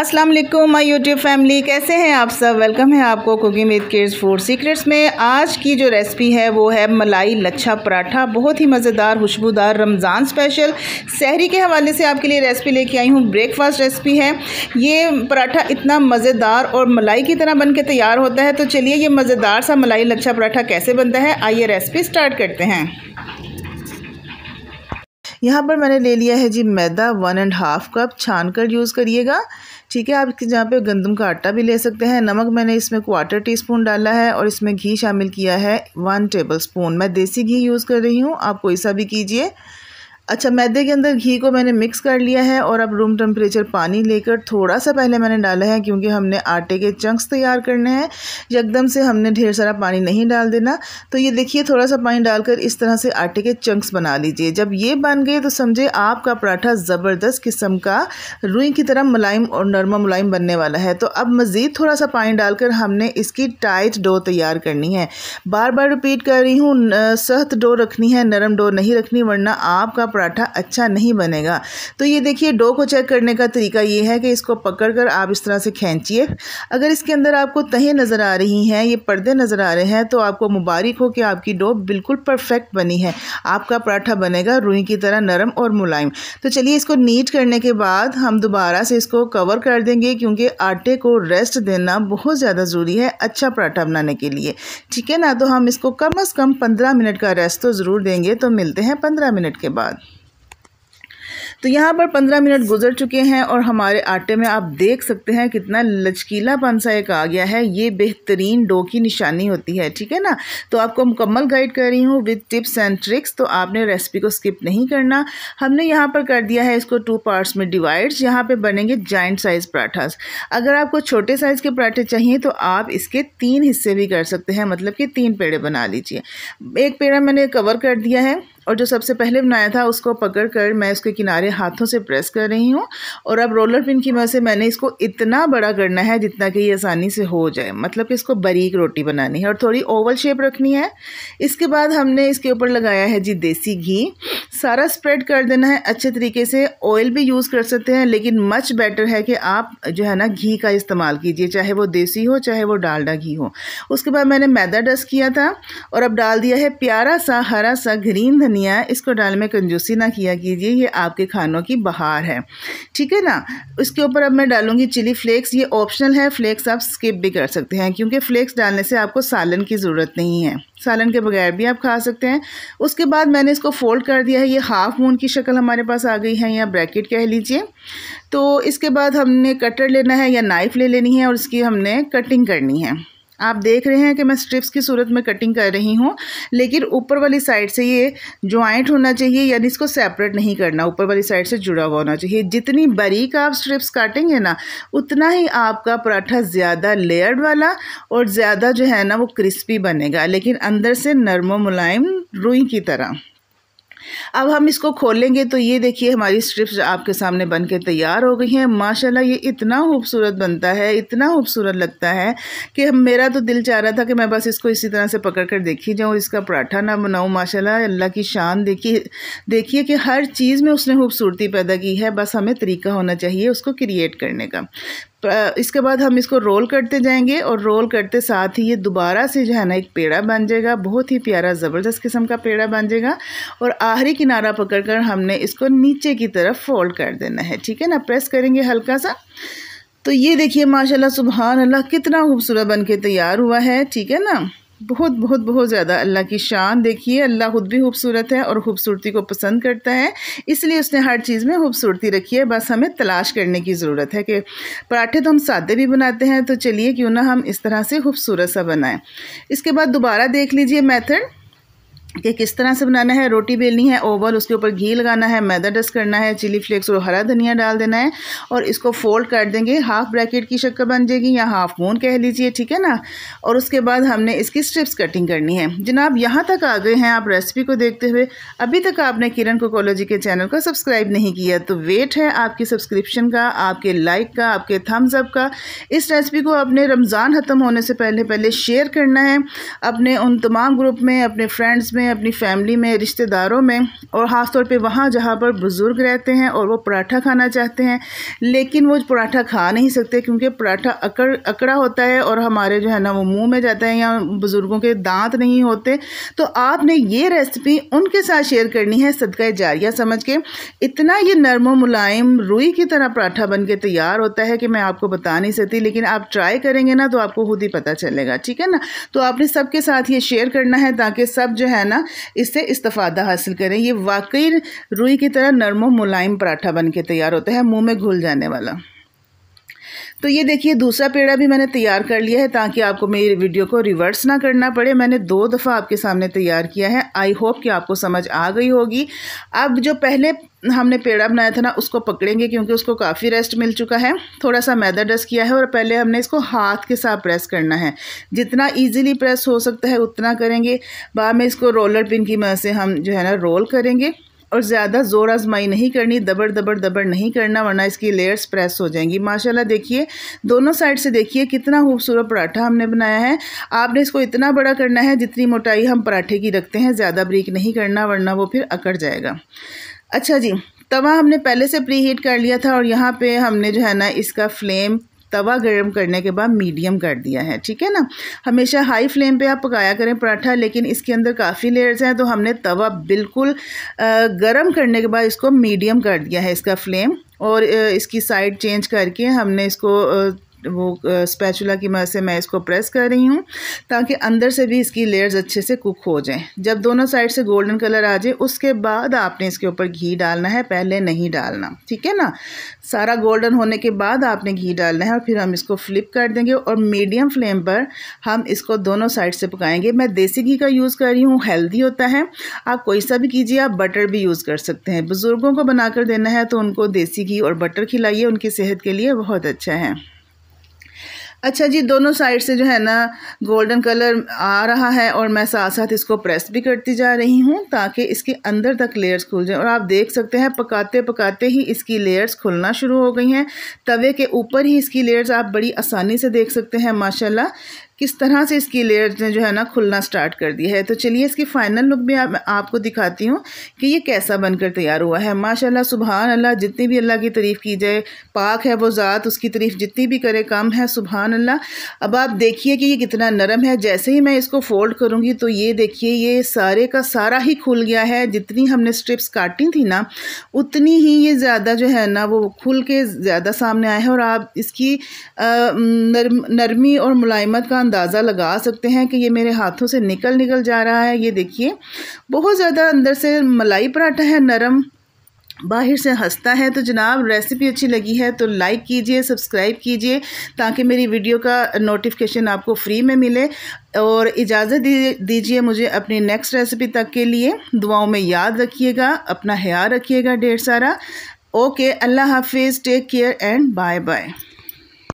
अस्सलाम वालेकुम my YouTube family कैसे हैं आप सब वेलकम है आपको cooking with kids food secrets में आज की जो रेसिपी है वो है मलाई लच्छा पराठा बहुत ही मज़ेदार खुशबूदार रमज़ान स्पेशल सहरी के हवाले से आपके लिए रेसिपी लेके आई हूँ ब्रेकफास्ट रेसिपी है ये पराठा इतना मज़ेदार और मलाई की तरह बन के तैयार होता है तो चलिए ये मज़ेदार सा मलाई लच्छा पराठा कैसे बनता है आइए रेसिपी स्टार्ट करते हैं यहाँ पर मैंने ले लिया है जी मैदा वन एंड हाफ कप छान कर यूज़ करिएगा ठीक है आप इसकी जहाँ पे गंदम का आटा भी ले सकते हैं नमक मैंने इसमें क्वार्टर टी स्पून डाला है और इसमें घी शामिल किया है वन टेबल स्पून मैं देसी घी यूज़ कर रही हूँ आप कोई सा भी कीजिए अच्छा मैदे के अंदर घी को मैंने मिक्स कर लिया है और अब रूम टेम्परेचर पानी लेकर थोड़ा सा पहले मैंने डाला है क्योंकि हमने आटे के चंक्स तैयार करने हैं एकदम से हमने ढेर सारा पानी नहीं डाल देना तो ये देखिए थोड़ा सा पानी डालकर इस तरह से आटे के चंक्स बना लीजिए जब ये बन गए तो समझे आपका पराठा ज़बरदस्त किस्म का रुई की तरह मुलायम और नरमा मुलायम बनने वाला है तो अब मज़ीद थोड़ा सा पानी डालकर हमने इसकी टाइट डो तैयार करनी है बार बार रिपीट कर रही हूँ सख्त डो रखनी है नरम डो नहीं रखनी वरना आपका पराठा अच्छा नहीं बनेगा तो ये देखिए डो को चेक करने का तरीका ये है कि इसको पकड़ कर आप इस तरह से खींचिए अगर इसके अंदर आपको तहें नज़र आ रही हैं ये पर्दे नज़र आ रहे हैं तो आपको मुबारक हो कि आपकी डो बिल्कुल परफेक्ट बनी है आपका पराठा बनेगा रुई की तरह नरम और मुलायम तो चलिए इसको नीट करने के बाद हम दोबारा से इसको कवर कर देंगे क्योंकि आटे को रेस्ट देना बहुत ज़्यादा ज़रूरी है अच्छा पराठा बनाने के लिए ठीक है ना तो हम इसको कम अज़ कम पंद्रह मिनट का रेस्ट तो ज़रूर देंगे तो मिलते हैं पंद्रह मिनट के बाद तो यहाँ पर पंद्रह मिनट गुजर चुके हैं और हमारे आटे में आप देख सकते हैं कितना लचकीलापन सा एक आ गया है ये बेहतरीन डो की निशानी होती है ठीक है ना तो आपको मुकम्मल गाइड कर रही हूँ विद टिप्स एंड ट्रिक्स तो आपने रेसिपी को स्किप नहीं करना हमने यहाँ पर कर दिया है इसको टू पार्ट्स में डिवाइड्स यहाँ पर बनेंगे जॉइंट साइज़ पराठास अगर आपको छोटे साइज़ के पराठे चाहिए तो आप इसके तीन हिस्से भी कर सकते हैं मतलब कि तीन पेड़े बना लीजिए एक पेड़ा मैंने कवर कर दिया है और जो सबसे पहले बनाया था उसको पकड़ कर मैं उसके किनारे हाथों से प्रेस कर रही हूँ और अब रोलर पिन की मदद से मैंने इसको इतना बड़ा करना है जितना कि ये आसानी से हो जाए मतलब कि इसको बारीक रोटी बनानी है और थोड़ी ओवल शेप रखनी है इसके बाद हमने इसके ऊपर लगाया है जी देसी घी सारा स्प्रेड कर देना है अच्छे तरीके से ऑयल भी यूज़ कर सकते हैं लेकिन मच बेटर है कि आप जो है ना घी का इस्तेमाल कीजिए चाहे वो देसी हो चाहे वो डालडा घी हो उसके बाद मैंने मैदा डस्ट किया था और अब डाल दिया है प्यारा सा हरा सा ग्रीन धनिया है इसको डाल में कंजूसी ना किया कीजिए ये आपके खानों की बहार है ठीक है ना इसके ऊपर अब मैं डालूँगी चिली फ्लेक्स ये ऑप्शनल है फ्लेक्स आप स्किप भी कर सकते हैं क्योंकि फ्लेक्स डालने से आपको सालन की ज़रूरत नहीं है सालन के बगैर भी आप खा सकते हैं उसके बाद मैंने इसको फोल्ड कर दिया है ये हाफ मून की शक्ल हमारे पास आ गई है या ब्रैकेट कह लीजिए तो इसके बाद हमने कटर लेना है या नाइफ़ ले लेनी है और इसकी हमने कटिंग करनी है आप देख रहे हैं कि मैं स्ट्रिप्स की सूरत में कटिंग कर रही हूँ लेकिन ऊपर वाली साइड से ये ज्वाइंट होना चाहिए यानी इसको सेपरेट नहीं करना ऊपर वाली साइड से जुड़ा हुआ होना चाहिए जितनी बारीक आप स्ट्रिप्स काटेंगे ना उतना ही आपका पराठा ज़्यादा लेयर्ड वाला और ज़्यादा जो है ना वो क्रिस्पी बनेगा लेकिन अंदर से नरम मुलायम रुई की तरह अब हम इसको खोलेंगे तो ये देखिए हमारी स्ट्रिप्स आपके सामने बन के तैयार हो गई हैं माशाल्लाह ये इतना खूबसूरत बनता है इतना खूबसूरत लगता है कि हम मेरा तो दिल चाह रहा था कि मैं बस इसको इसी तरह से पकड़ कर देखी जाऊँ इसका पराठा ना बनाऊँ माशाल्लाह अल्लाह की शान देखिए देखिए कि हर चीज़ में उसने खूबसूरती पैदा की है बस हमें तरीका होना चाहिए उसको क्रिएट करने का तो, इसके बाद हम इसको रोल करते जाएंगे और रोल करते साथ ही ये दोबारा से जो है ना एक पेड़ा बन जाएगा बहुत ही प्यारा ज़बरदस्त किस्म का पेड़ा बन जाएगा और आखिरी किनारा पकड़कर हमने इसको नीचे की तरफ फोल्ड कर देना है ठीक है ना प्रेस करेंगे हल्का सा तो ये देखिए माशाल्लाह सुबहान अल्लाह कितना खूबसूरत बन के तैयार हुआ है ठीक है ना बहुत बहुत बहुत ज़्यादा अल्लाह की शान देखिए अल्लाह खुद भी खूबसूरत है और ख़ूबसूरती को पसंद करता है इसलिए उसने हर चीज़ में खूबसूरती रखी है बस हमें तलाश करने की ज़रूरत है कि पराठे तो हम सादे भी बनाते हैं तो चलिए क्यों ना हम इस तरह से खूबसूरत सा बनाएं इसके बाद दोबारा देख लीजिए मैथड कि किस तरह से बनाना है रोटी बेलनी है ओवल उसके ऊपर घी लगाना है मैदा डस्ट करना है चिली फ्लेक्स और हरा धनिया डाल देना है और इसको फोल्ड कर देंगे हाफ ब्रैकेट की शक्ल बन जाएगी या हाफ मून कह लीजिए ठीक है ना और उसके बाद हमने इसकी स्ट्रिप्स कटिंग करनी है जनाब यहाँ तक आ गए हैं आप रेसिपी को देखते हुए अभी तक आपने किरण कोकोलॉजी के चैनल को सब्सक्राइब नहीं किया तो वेट है आपकी सब्सक्रिप्शन का आपके लाइक का आपके थम्स अप का इस रेसिपी को अपने रमज़ान ख़त्म होने से पहले पहले शेयर करना है अपने उन तमाम ग्रुप में अपने फ्रेंड्स में में अपनी फैमिली में रिश्तेदारों में और ख़ास तौर पे वहाँ जहाँ पर बुज़ुर्ग रहते हैं और वो पराठा खाना चाहते हैं लेकिन वो पराठा खा नहीं सकते क्योंकि पराठा अकड़ अकड़ा होता है और हमारे जो है ना वो मुँह में जाता है या बुज़ुर्गों के दांत नहीं होते तो आपने ये रेसिपी उनके साथ शेयर करनी है सदका जारिया समझ के इतना ये नरम मुलायम रुई की तरह पराठा बन के तैयार होता है कि मैं आपको बता नहीं सकती लेकिन आप ट्राई करेंगे ना तो आपको खुद ही पता चलेगा ठीक है ना तो आपने सबके साथ ये शेयर करना है ताकि सब जो है ना ना इससे इस्तफ़ादा हासिल करें ये वाकई रुई की तरह नरम मुलायम पराठा बन के तैयार होता है मुँह में घुल जाने वाला तो ये देखिए दूसरा पेड़ा भी मैंने तैयार कर लिया है ताकि आपको मेरी वीडियो को रिवर्स ना करना पड़े मैंने दो दफ़ा आपके सामने तैयार किया है आई होप कि आपको समझ आ गई होगी अब जो पहले हमने पेड़ा बनाया था ना उसको पकड़ेंगे क्योंकि उसको काफ़ी रेस्ट मिल चुका है थोड़ा सा मैदा डस्ट किया है और पहले हमने इसको हाथ के साथ प्रेस करना है जितना ईजिली प्रेस हो सकता है उतना करेंगे बाद में इसको रोलर पिन की मदद से हम जो है ना रोल करेंगे और ज़्यादा ज़ोर आजमाई नहीं करनी दबड़ दबड़ दबड़ नहीं करना वरना इसकी लेयर्स प्रेस हो जाएंगी माशाल्लाह देखिए दोनों साइड से देखिए कितना खूबसूरत पराठा हमने बनाया है आपने इसको इतना बड़ा करना है जितनी मोटाई हम पराठे की रखते हैं ज़्यादा ब्रीक नहीं करना वरना वो फिर अकड़ जाएगा अच्छा जी तवा हमने पहले से प्री हीट कर लिया था और यहाँ पे हमने जो है ना इसका फ्लेम तवा गर्म करने के बाद मीडियम कर दिया है ठीक है ना हमेशा हाई फ्लेम पे आप पकाया करें पराठा लेकिन इसके अंदर काफ़ी लेयर्स हैं तो हमने तवा बिल्कुल गर्म करने के बाद इसको मीडियम कर दिया है इसका फ्लेम और इसकी साइड चेंज करके हमने इसको वो स्पैचुला की मदद से मैं इसको प्रेस कर रही हूँ ताकि अंदर से भी इसकी लेयर्स अच्छे से कुक हो जाएं जब दोनों साइड से गोल्डन कलर आ जाए उसके बाद आपने इसके ऊपर घी डालना है पहले नहीं डालना ठीक है ना सारा गोल्डन होने के बाद आपने घी डालना है और फिर हम इसको फ्लिप कर देंगे और मीडियम फ्लेम पर हम इसको दोनों साइड से पकाएंगे मैं देसी घी का यूज़ कर रही हूँ हेल्दी होता है आप कोई सा भी कीजिए आप बटर भी यूज़ कर सकते हैं बुज़ुर्गों को बनाकर देना है तो उनको देसी घी और बटर खिलाइए उनकी सेहत के लिए बहुत अच्छा है अच्छा जी दोनों साइड से जो है ना गोल्डन कलर आ रहा है और मैं साथ साथ इसको प्रेस भी करती जा रही हूँ ताकि इसके अंदर तक लेयर्स खुल जाएं और आप देख सकते हैं पकाते पकाते ही इसकी लेयर्स खुलना शुरू हो गई हैं तवे के ऊपर ही इसकी लेयर्स आप बड़ी आसानी से देख सकते हैं माशाल्लाह किस तरह से इसकी लेयर्स ने जो है ना खुलना स्टार्ट कर दिया है तो चलिए इसकी फाइनल लुक भी आप, आपको दिखाती हूँ कि ये कैसा बनकर तैयार हुआ है माशाल्लाह सुबहान अल्लाह जितनी भी अल्लाह की तारीफ़ की जाए पाक है वो ज़ात उसकी तारीफ़ जितनी भी करे कम है सुबहान अल्लाह अब आप देखिए कि ये कितना नरम है जैसे ही मैं इसको फ़ोल्ड करूँगी तो ये देखिए ये सारे का सारा ही खुल गया है जितनी हमने स्ट्रिप्स काटी थी ना उतनी ही ये ज़्यादा जो है ना वो खुल के ज़्यादा सामने आया है और आप इसकी नरम नरमी और मुलायमत का अंदाज़ा लगा सकते हैं कि ये मेरे हाथों से निकल निकल जा रहा है ये देखिए बहुत ज़्यादा अंदर से मलाई पराठा है नरम बाहर से हंसता है तो जनाब रेसिपी अच्छी लगी है तो लाइक कीजिए सब्सक्राइब कीजिए ताकि मेरी वीडियो का नोटिफिकेशन आपको फ्री में मिले और इजाज़त दीजिए मुझे अपनी नेक्स्ट रेसिपी तक के लिए दुआओं में याद रखिएगा अपना ख्याल रखिएगा ढेर सारा ओके अल्लाह हाफिज़ take care and bye bye